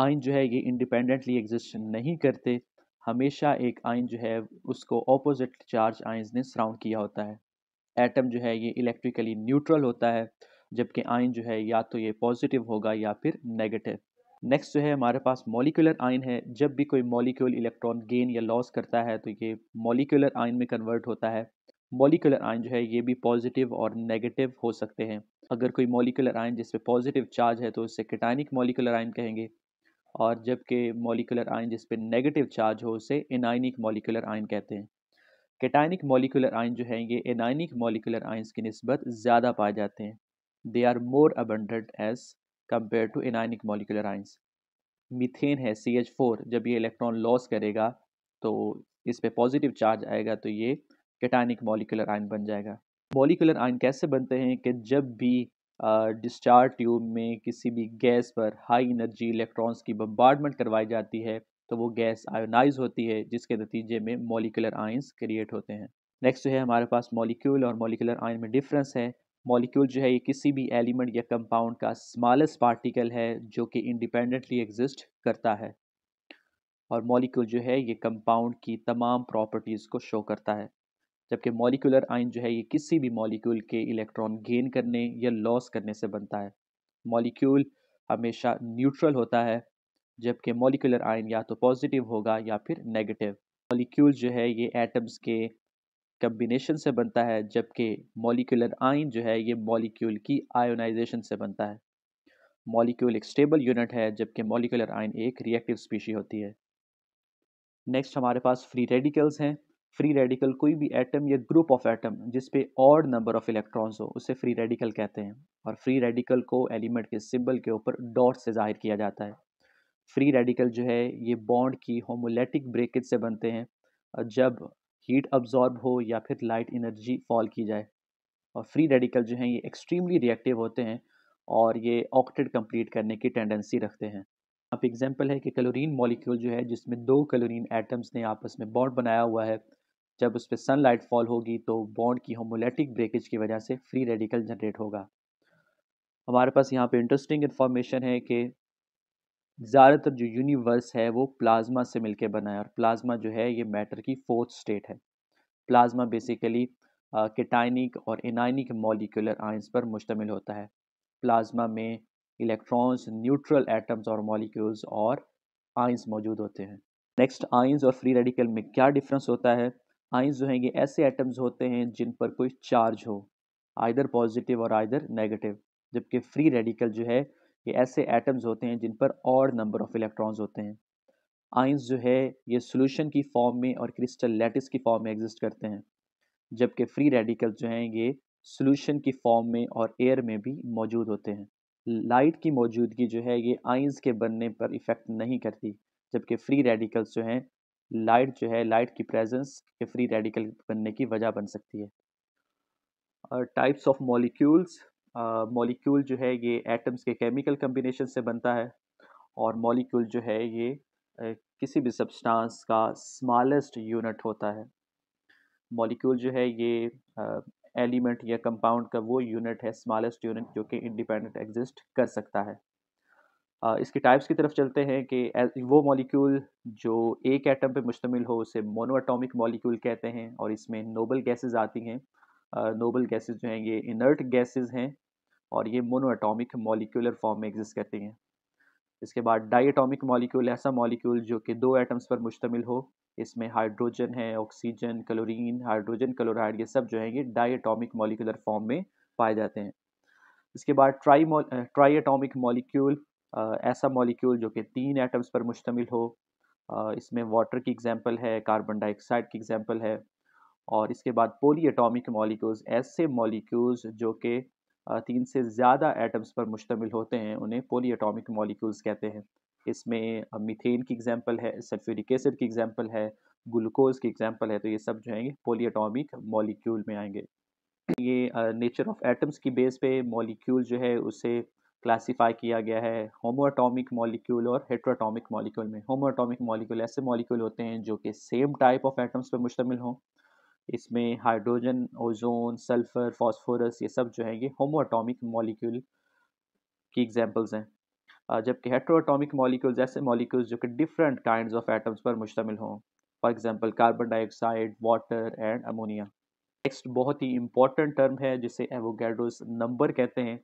[SPEAKER 1] आइन जो है ये इंडिपेंडेंटली एग्जिस्ट नहीं करते हमेशा एक आयन जो है उसको ऑपोजिट चार्ज आयंस ने सराउंड किया होता है एटम जो है ये इलेक्ट्रिकली न्यूट्रल होता है जबकि आयन जो है या तो ये पॉजिटिव होगा या फिर नेगेटिव नेक्स्ट जो है हमारे पास मॉलिकुलर आयन है जब भी कोई मॉलिक्यूल इलेक्ट्रॉन गेन या लॉस करता है तो ये मॉलिकुलर आयन में कन्वर्ट होता है मॉलिकुलर आयन जो है ये भी पॉजिटिव और नेगेटिव हो सकते हैं अगर कोई मॉलिकुलर आयन पर पॉजिटिव चार्ज है तो उसे कैटानिक मॉलिकुलर आयन कहेंगे और जबकि मॉलिकुलर आयन जिस पे नेगेटिव चार्ज हो उसे एनाइनिक मॉलिकुलर आयन कहते हैं कैटाइनिक मॉलिकुलर आयन जो हैं ये एनाइनिक मॉलिकुलर आयन्स की नस्बत ज़्यादा पाए जाते हैं they are more abundant as compared to anionic molecular ions methane है सी एच फोर जब ये इलेक्ट्रॉन लॉस करेगा तो इस पर पॉजिटिव चार्ज आएगा तो ये कैटानिक मॉलिकुलर आयन बन जाएगा मॉलिकुलर आयन कैसे बनते हैं कि जब भी डिस्चार्ज ट्यूब में किसी भी गैस पर हाई एनर्जी इलेक्ट्रॉन्स की बम्बार्डमेंट करवाई जाती है तो वो गैस आयोनाइज होती है जिसके नतीजे में मोलिकुलर आयंस क्रिएट होते हैं नेक्स्ट जो है हमारे पास मॉलिक्यूल और मॉलिकुलर आयन में डिफरेंस है मॉलिक्यूल जो है ये किसी भी एलिमेंट या कंपाउंड का स्मॉलेस्ट पार्टिकल है जो कि इंडिपेंडेंटली एग्जिस्ट करता है और मॉलिक्यूल जो है ये कंपाउंड की तमाम प्रॉपर्टीज़ को शो करता है जबकि मॉलिकुलर आयन जो है ये किसी भी मॉलिक्यूल के इलेक्ट्रॉन गेन करने या लॉस करने से बनता है मॉलिक्यूल हमेशा न्यूट्रल होता है जबकि मॉलिकुलर आयन या तो पॉजिटिव होगा या फिर नेगेटिव मॉलिक्यूल जो है ये एटम्स के कम्बिनेशन से बनता है जबकि मॉलिकुलर आयन जो है ये मॉलिक्यूल की आयोनाइजेशन से बनता है मॉलिक्यूल एक स्टेबल यूनिट है जबकि मॉलिकुलर आयन एक रिएक्टिव स्पीशी होती है नेक्स्ट हमारे पास फ्री रेडिकल्स हैं फ्री रेडिकल कोई भी एटम या ग्रुप ऑफ एटम जिस पे और नंबर ऑफ इलेक्ट्रॉन्स हो उसे फ्री रेडिकल कहते हैं और फ्री रेडिकल को एलिमेंट के सिंबल के ऊपर डॉट से जाहिर किया जाता है फ्री रेडिकल जो है ये बॉन्ड की होमोलेटिक ब्रेकेज से बनते हैं जब हीट अब्जॉर्ब हो या फिर लाइट इनर्जी फॉल की जाए और फ्री रेडिकल जो हैं ये एक्सट्रीमली रिएक्टिव होते हैं और ये ऑक्टेड कंप्लीट करने की टेंडेंसी रखते हैं आप एग्जांपल है कि क्लोरीन मॉलिक्यूल जो है जिसमें दो क्लोरीन एटम्स ने आपस में बॉन्ड बनाया हुआ है जब उस पर सनलाइट फॉल होगी तो बॉन्ड की होमोलेटिक ब्रेकेज की वजह से फ्री रेडिकल जनरेट होगा हमारे पास यहाँ पे इंटरेस्टिंग इन्फॉर्मेशन है कि ज़्यादातर जो यूनिवर्स है वो प्लाज्मा से मिलके बना है और प्लाज्मा जो है ये मैटर की फोर्थ स्टेट है प्लाज्मा बेसिकली केटाइनिक और इनाइनिक मॉलिकुलर आइंस पर मुश्तमिल होता है प्लाज्मा में इलेक्ट्रॉन्स न्यूट्रल एटम्स और मॉलिक्यूल्स और आइंस मौजूद होते हैं नेक्स्ट आइंस और फ्री रेडिकल में क्या डिफरेंस होता है आइंस जो हैं ये ऐसे एटम्स होते हैं जिन पर कोई चार्ज हो आइदर पॉजिटिव और आइधर नेगेटिव जबकि फ्री रेडिकल जो है ये ऐसे एटम्स होते हैं जिन पर और नंबर ऑफ इलेक्ट्रॉन्स होते हैं आइंस जो है ये सोल्यूशन की फॉर्म में और क्रिस्टल लेटिस की फॉर्म में एग्जिस्ट करते हैं जबकि फ्री रेडिकल जो हैं ये सोल्यूशन की फॉर्म में और एयर में भी मौजूद होते हैं लाइट की मौजूदगी जो है ये आइंस के बनने पर इफ़ेक्ट नहीं करती जबकि फ्री रेडिकल्स जो हैं लाइट जो है लाइट की प्रेजेंस के फ्री रेडिकल बनने की वजह बन सकती है और टाइप्स ऑफ मॉलिक्यूल्स मॉलिक्यूल जो है ये एटम्स के केमिकल कम्बिनेशन से बनता है और मॉलिक्यूल जो है ये किसी भी सब्सटेंस का स्मॉलेस्ट यूनिट होता है मॉलिक्यूल जो है ये एलिमेंट या कंपाउंड का वो यूनिट है स्मॉलेस्ट यूनिट जो कि इंडिपेंडेंट एग्जिस्ट कर सकता है इसके टाइप्स की तरफ चलते हैं कि वो मॉलिक्यूल जो एक एटम पे मुश्तमिल हो उसे मोनोएटॉमिक मॉलिक्यूल कहते हैं और इसमें नोबल गैसेस आती हैं नोबल गैसेस जो हैं ये इनर्ट गैसेस हैं और ये मोनो मॉलिक्यूलर फॉर्म में एग्जिस्ट करती हैं इसके बाद डाईटॉमिक मॉलिक्यूल ऐसा मॉलिक्यूल जो कि दो एटम्स पर मुश्तमिल हो इसमें हाइड्रोजन है ऑक्सीजन क्लोरीन हाइड्रोजन क्लोराइड ये सब जो हैं ये डाई मॉलिकुलर फॉर्म में पाए जाते हैं इसके बाद ट्राई ट्राई एटॉमिक मॉलिक्यूल ऐसा मॉलिक्यूल जो कि तीन एटम्स पर मुश्तमिल हो इसमें वाटर की एग्जांपल है कार्बन डाइऑक्साइड की एग्जांपल है और इसके बाद पोली एटॉमिक मॉलिक्यूल्स ऐसे मॉलिक्यूल्स जो कि तीन से ज़्यादा एटम्स पर मुश्तमिल होते हैं उन्हें पोली एटॉमिक मॉलिक्यूल्स कहते हैं इसमें मीथेन की एग्जांपल है सल्फ्यूरिक एसिड की एग्जांपल है ग्लूकोज की एग्जांपल है तो ये सब जो है पोली एटॉमिक मॉलिक्यूल में आएंगे ये नेचर ऑफ एटम्स की बेस पे मॉलिक्यूल जो है उसे क्लासीफाई किया गया है होमोटोमिक मॉलिक्यूल और हेट्रोटोमिक मॉलिक्यूल में होमोटोमिक मॉलिक्यूल ऐसे मॉलिक्यूल होते हैं जो कि सेम टाइप ऑफ एटम्स पर मुश्तमिल हों इसमें हाइड्रोजन ओजोन सल्फर फॉस्फोरस ये सब जो है ये होमोटॉमिक मॉलिक्यूल की एग्जाम्पल्स हैं जबकि हेट्रोटोमिक मॉलिक्यूल्स ऐसे मॉलिक्यूल्स जो कि डिफरेंट काइंड ऑफ एटम्स पर मुश्तमिल हों for example carbon dioxide water and ammonia next बहुत ही इंपॉर्टेंट टर्म है जिसे एवोगैड्रोस नंबर कहते हैं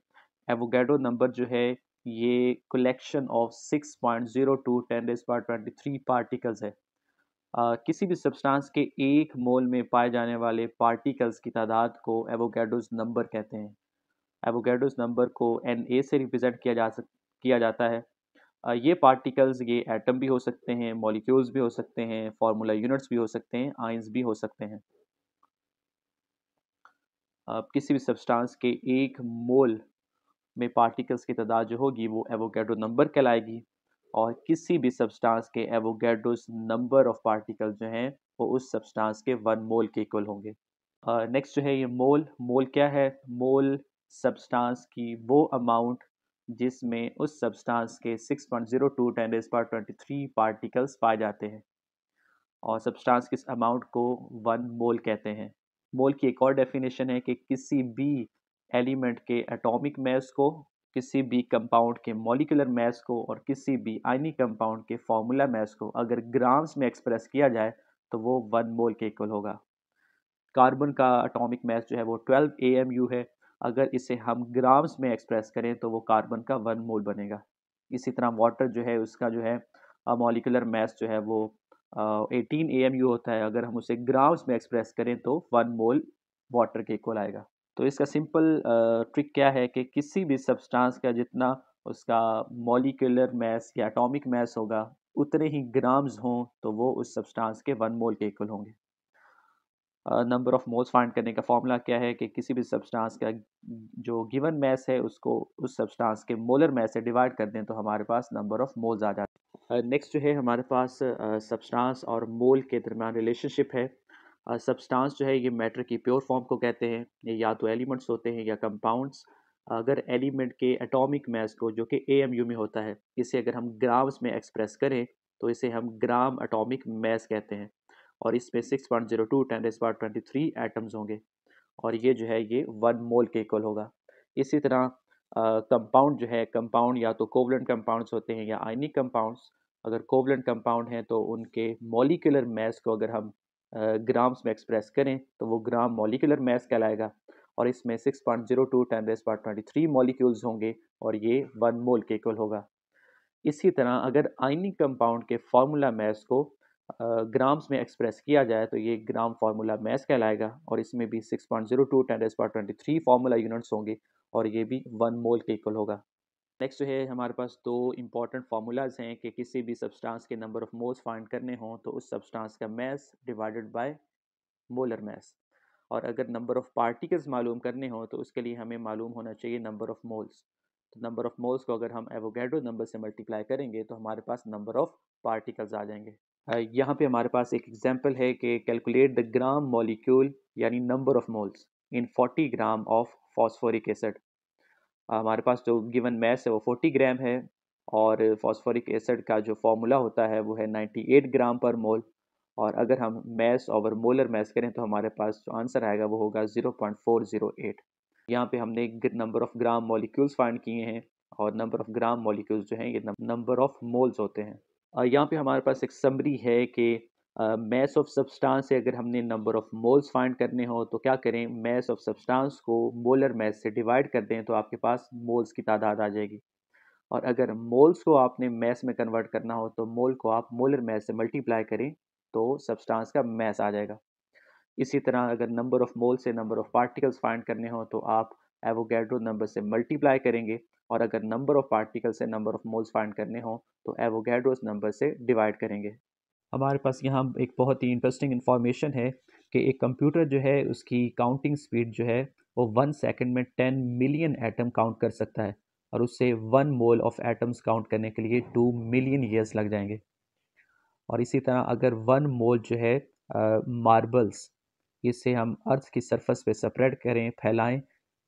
[SPEAKER 1] एवोगेडो नंबर जो है ये collection of six point zero two ten raise power twenty three particles है आ, किसी भी सब्सटेंस के एक मोल में पाए जाने वाले पार्टिकल्स की तादाद को एवोगेडोज नंबर कहते हैं एवोगेडोज नंबर को एन ए से रिप्रेजेंट किया जा सक किया जाता है आ, ये पार्टिकल्स ये एटम भी हो सकते हैं मॉलिक्यूल्स भी हो सकते हैं फार्मूला यूनिट्स भी हो सकते हैं आइंस भी हो सकते हैं आ, किसी भी सब्सटेंस के एक मोल में पार्टिकल्स की तादाद जो होगी वो एवोगेड्रो नंबर कहलाएगी और किसी भी सब्सटेंस के एवोगेड्रोस नंबर ऑफ पार्टिकल जो हैं वो उस सब्सटेंस के वन मोल के इक्वल होंगे नेक्स्ट uh, जो है ये मोल मोल क्या है मोल सब्सटेंस की वो अमाउंट जिसमें उस सब्सटेंस के 6.02 point zero two ten raise power twenty particles पाए जाते हैं और सब्सटेंस किस अमाउंट को वन मोल कहते हैं मोल की एक और डेफिनेशन है कि किसी भी एलिमेंट के एटॉमिक मैस को किसी भी कंपाउंड के मॉलिकुलर मैस को और किसी भी आइनी कंपाउंड के फॉर्मूला मैस को अगर ग्राम्स में एक्सप्रेस किया जाए तो वो वन मोल के इक्वल होगा कार्बन का एटॉमिक मैस जो है वो 12 ए है अगर इसे हम ग्राम्स में एक्सप्रेस करें तो वो कार्बन का वन मोल बनेगा इसी तरह वाटर जो है उसका जो है मॉलिकुलर मैस जो है वो एटीन ए होता है अगर हम उसे ग्राम्स में एक्सप्रेस करें तो वन मोल वाटर के इक्वल आएगा तो इसका सिंपल ट्रिक क्या है कि किसी भी सब्सटेंस का जितना उसका मॉलिकुलर मैस या एटॉमिक मैस होगा उतने ही ग्राम्स हों तो वो उस सब्सटेंस के वन मोल के इक्वल होंगे नंबर ऑफ मोल्स फाइंड करने का फॉर्मूला क्या है कि किसी भी सब्सटेंस का जो गिवन मैस है उसको उस सब्सटेंस के मोलर मैस से डिवाइड कर दें तो हमारे पास नंबर ऑफ मोल्स आ जाते हैं नेक्स्ट जो है हमारे पास सब्सटेंस और मोल के दरमियान रिलेशनशिप है सब्सटेंस जो है ये मैटर की प्योर फॉर्म को कहते हैं या तो एलिमेंट्स होते हैं या कंपाउंड्स अगर एलिमेंट के एटॉमिक मैस को जो कि ए में होता है इसे अगर हम ग्राम्स में एक्सप्रेस करें तो इसे हम ग्राम एटॉमिक मैस कहते हैं और इसमें six point zero two ten point twenty three atoms होंगे और ये जो है ये वन मोल के इक्वल होगा इसी तरह कंपाउंड जो है कंपाउंड या तो कोवलेंट कंपाउंड्स होते हैं या आइनिक कंपाउंड्स अगर कोवलेंट कंपाउंड हैं तो उनके मोलिकुलर मैस को अगर हम ग्राम्स में एक्सप्रेस करें तो वो ग्राम मोलिकुलर मैस कहलाएगा और इसमें 6.02 point zero two ten raise power twenty molecules होंगे और ये वन मोल के इक्वल होगा इसी तरह अगर आइनिंग कंपाउंड के फार्मूला मैस को ग्राम्स में एक्सप्रेस किया जाए तो ये ग्राम फार्मूला मैस कहलाएगा और इसमें भी 6.02 point zero two ten raise power twenty formula units होंगे और ये भी वन मोल के इक्वल होगा नेक्स्ट जो है हमारे पास दो इंपॉर्टेंट फार्मूलाज हैं कि किसी भी सब्सटेंस के नंबर ऑफ मोल्स फाइंड करने हों तो उस सब्सटेंस का mass divided by molar mass और अगर नंबर ऑफ़ पार्टिकल्स मालूम करने हों तो उसके लिए हमें मालूम होना चाहिए नंबर ऑफ़ मोल्स तो नंबर ऑफ़ मोल्स को अगर हम एवोगेडो नंबर से मल्टीप्लाई करेंगे तो हमारे पास नंबर ऑफ़ पार्टिकल्स आ जाएंगे यहाँ पर हमारे पास एक एग्जाम्पल है कि कैलकुलेट द ग्राम मोलिक्यूल यानी number of moles in forty gram of phosphoric acid हमारे पास जो गिवन मैस है वो 40 ग्राम है और फॉस्फोरिक एसिड का जो फॉर्मूला होता है वो है 98 ग्राम पर मोल और अगर हम मैस और मोलर मैस करें तो हमारे पास जो आंसर आएगा वो होगा 0.408 यहाँ पे हमने number of gram molecules find किए हैं और नंबर ऑफ़ ग्राम मॉलिक्यूल्स जो हैं ये नंबर ऑफ़ मोल्स होते हैं यहाँ पे हमारे पास एक समरी है कि मैस ऑफ सब्सटेंस से अगर हमने नंबर ऑफ मोल्स फाइंड करने हो तो क्या करें मैस ऑफ सब्सटेंस को मोलर मैस से डिवाइड कर दें तो आपके पास मोल्स की तादाद आ जाएगी और अगर मोल्स को आपने मैस में कन्वर्ट करना हो तो मोल को आप मोलर मैस से मल्टीप्लाई करें तो सब्सटेंस का मैस आ जाएगा इसी तरह अगर नंबर ऑफ मोल से नंबर ऑफ़ पार्टिकल्स फाइंड करने हो तो आप एवोगैड्रो नंबर से मल्टीप्लाई करेंगे और अगर नंबर ऑफ़ पार्टिकल से नंबर ऑफ़ मोल्स फाइंड करने हो तो एवोगैड्रोस नंबर से डिवाइड करेंगे हमारे पास यहाँ एक बहुत ही इंटरेस्टिंग इन्फॉर्मेशन है कि एक कंप्यूटर जो है उसकी काउंटिंग स्पीड जो है वो वन सेकंड में टेन मिलियन एटम काउंट कर सकता है और उससे one mole of atoms count करने के लिए टू मिलियन ईयर्स लग जाएंगे और इसी तरह अगर वन मोल जो है मार्बल्स इसे हम अर्थ की सरफस पे स्प्रेड करें फैलाएं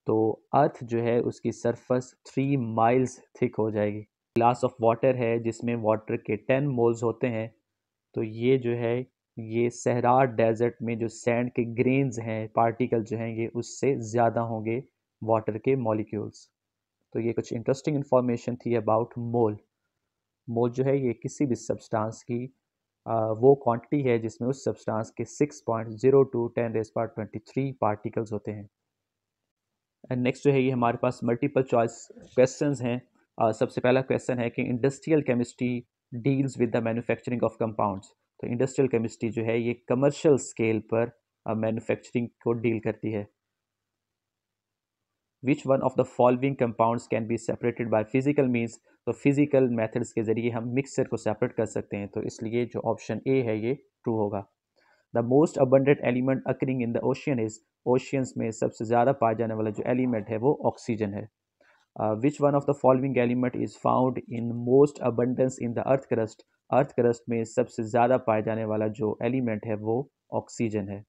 [SPEAKER 1] तो अर्थ जो है उसकी सरफस थ्री माइल्स थिक हो जाएगी ग्लास ऑफ वाटर है जिसमें वाटर के टेन मोल्स होते हैं तो ये जो है ये सहरा डेजर्ट में जो सैंड के ग्रेन्स हैं पार्टिकल जो हैं ये उससे ज़्यादा होंगे वाटर के मॉलिक्यूल्स तो ये कुछ इंटरेस्टिंग इन्फॉर्मेशन थी अबाउट मोल मोल जो है ये किसी भी सब्सटेंस की आ, वो क्वांटिटी है जिसमें उस सब्सटेंस के 6.02 point zero two ten raise power twenty three particles होते हैं एंड नेक्स्ट जो है ये हमारे पास मल्टीपल चॉइस क्वेश्चंस हैं सबसे पहला क्वेश्चन है कि industrial chemistry deals with the manufacturing of compounds तो इंडस्ट्रियल केमिस्ट्री जो है ये कमर्शियल स्केल पर मैन्युफैक्चरिंग uh, को डील करती है which one of the following compounds can be separated by physical means तो फिजिकल मेथड्स के ज़रिए हम मिक्सचर को सेपरेट कर सकते हैं तो इसलिए जो ऑप्शन ए है ये ट्रू होगा the most abundant element occurring in the ocean is oceans में सबसे ज़्यादा पाया जाने वाला जो एलिमेंट है वो ऑक्सीजन है uh, which one of the following element is found in most abundance in the earth crust earth crust में सबसे ज़्यादा पाया जाने वाला जो एलिमेंट है वो ऑक्सीजन है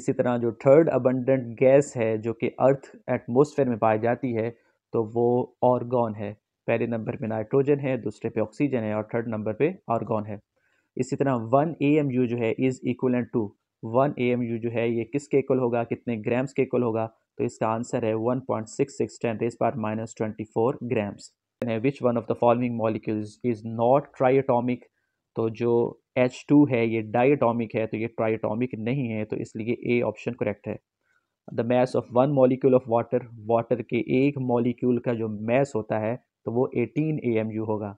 [SPEAKER 1] इसी तरह जो थर्ड अबंडेंट गैस है जो कि अर्थ एटमोसफेयर में पाई जाती है तो वो ऑर्गॉन है पहले नंबर पे नाइट्रोजन है दूसरे पे ऑक्सीजन है और थर्ड नंबर पे ऑर्गन है इसी तरह वन ए एम यू जो है is equal to one A M U जो है ये किसके इक्वल होगा कितने ग्राम्स के इक्वल होगा तो इसका आंसर है 1.66 point six six ten raise बार minus twenty four grams which one of the following molecule is not triatomic तो जो एच टू है ये डाइटॉमिक है तो ये ट्राईटॉमिक नहीं है तो इसलिए ए ऑप्शन करेक्ट है the mass of one molecule of water water के एक मॉलिक्यूल का जो मैस होता है तो वो 18 ए एम यू होगा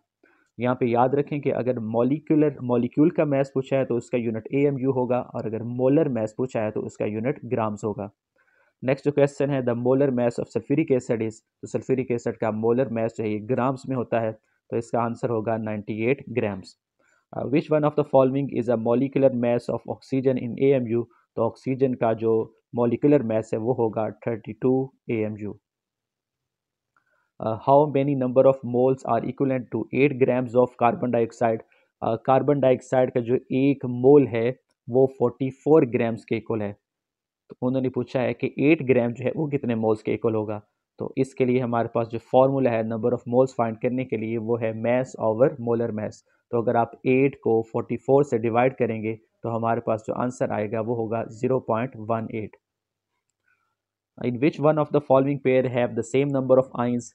[SPEAKER 1] यहाँ पे याद रखें कि अगर मॉलिक्यूलर मॉलिक्यूल का मैस पूछा है तो उसका यूनिट ए एम यू होगा और अगर मोलर मैस पूछा है तो उसका यूनिट ग्राम्स होगा नेक्स्ट जो क्वेश्चन है the molar mass of sulphuric acid is तो सल्फ्यूरिक एसिड का मोलर मैस जो है ये ग्राम्स में होता है तो इसका आंसर होगा 98 grams which one of the following is a molecular mass of oxygen in a तो ऑक्सीजन का जो मोलिकुलर मैस है वो होगा 32 two A M U how many number of moles are equivalent to 8 grams of carbon dioxide carbon dioxide का जो एक मोल है वो 44 ग्राम्स के इक्वल है तो उन्होंने पूछा है कि एट ग्राम जो है वो कितने मोल्स के इक्वल होगा तो इसके लिए हमारे पास जो फॉर्मूला है नंबर ऑफ मोल्स फाइंड करने के लिए वो है मैस ओवर मोलर मैस तो अगर आप एट को फोर्टी फोर से डिवाइड करेंगे तो हमारे पास जो आंसर आएगा वो होगा zero point one eight in which one of the following pair have the same number of ions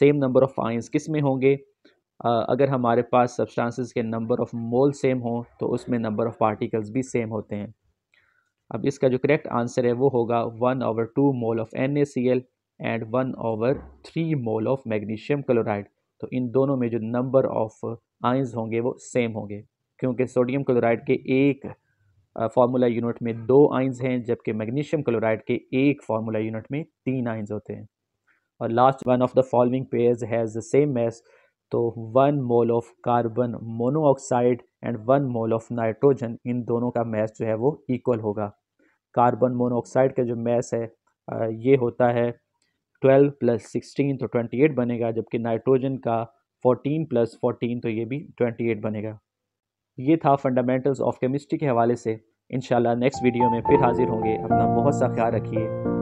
[SPEAKER 1] same number of ions किस में होंगे uh, अगर हमारे पास सब्सटेंसेस के नंबर ऑफ मोल सेम हों तो उसमें नंबर ऑफ पार्टिकल्स भी सेम होते हैं अब इसका जो करेक्ट आंसर है वो होगा one over two mole of N and one over three mole of magnesium chloride तो इन दोनों में जो नंबर ऑफ आइंस होंगे वो सेम होंगे क्योंकि सोडियम क्लोराइड के एक फार्मूला uh, यूनिट में दो आइंस हैं जबकि मैग्नीशियम क्लोराइड के एक फार्मूला यूनिट में तीन आइंस होते हैं और last one of the following pairs has the same mass तो one mole of carbon monoxide and one mole of nitrogen इन दोनों का मैस जो है वो इक्वल होगा कार्बन मोनोऑक्साइड का जो मैस है ये होता है ट्वेल्व प्लस सिक्सटीन तो ट्वेंटी एट बनेगा जबकि नाइट्रोजन का 14 प्लस फोटीन तो ये भी ट्वेंटी एट बनेगा ये था फंडामेंटल्स ऑफ केमिस्ट्री के हवाले से इन नेक्स्ट वीडियो में फिर हाजिर होंगे अपना बहुत सा ख्याल रखिए